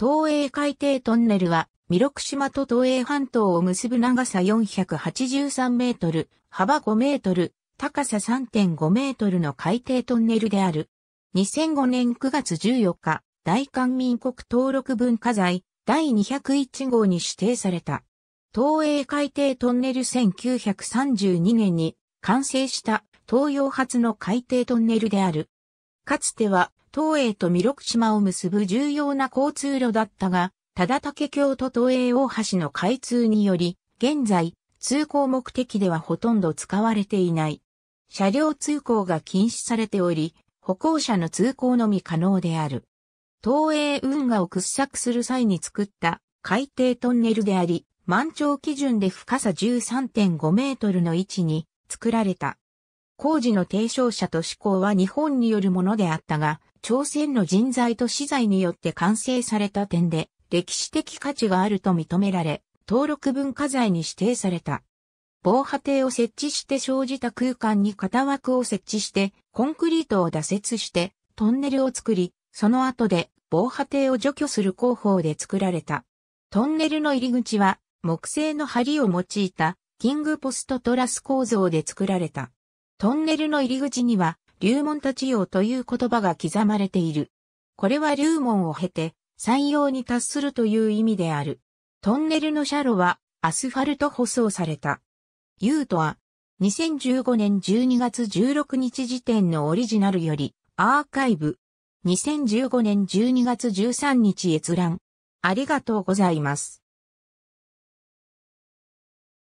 東映海底トンネルは、弥勒島と東映半島を結ぶ長さ483メートル、幅5メートル、高さ3.5メートルの海底トンネルである。2005年9月14日、大韓民国登録文化財第201号に指定された。東映海底トンネル1932年に完成した東洋初の海底トンネルである。かつては東映と弥勒島を結ぶ重要な交通路だったが、忠武京と東映大橋の開通により、現在、通行目的ではほとんど使われていない。車両通行が禁止されており、歩行者の通行のみ可能である。東映運河を掘削する際に作った海底トンネルであり、満潮基準で深さ13.5メートルの位置に作られた。工事の提唱者と志向は日本によるものであったが、朝鮮の人材と資材によって完成された点で、歴史的価値があると認められ、登録文化財に指定された。防波堤を設置して生じた空間に型枠を設置して、コンクリートを打設して、トンネルを作り、その後で防波堤を除去する工法で作られた。トンネルの入り口は、木製の梁を用いた、キングポストトラス構造で作られた。トンネルの入り口には、龍門立ち用という言葉が刻まれている。これは龍門を経て、山陽に達するという意味である。トンネルの車路はアスファルト舗装された。ユートは2015年12月16日時点のオリジナルよりアーカイブ。2015年12月13日閲覧。ありがとうございます。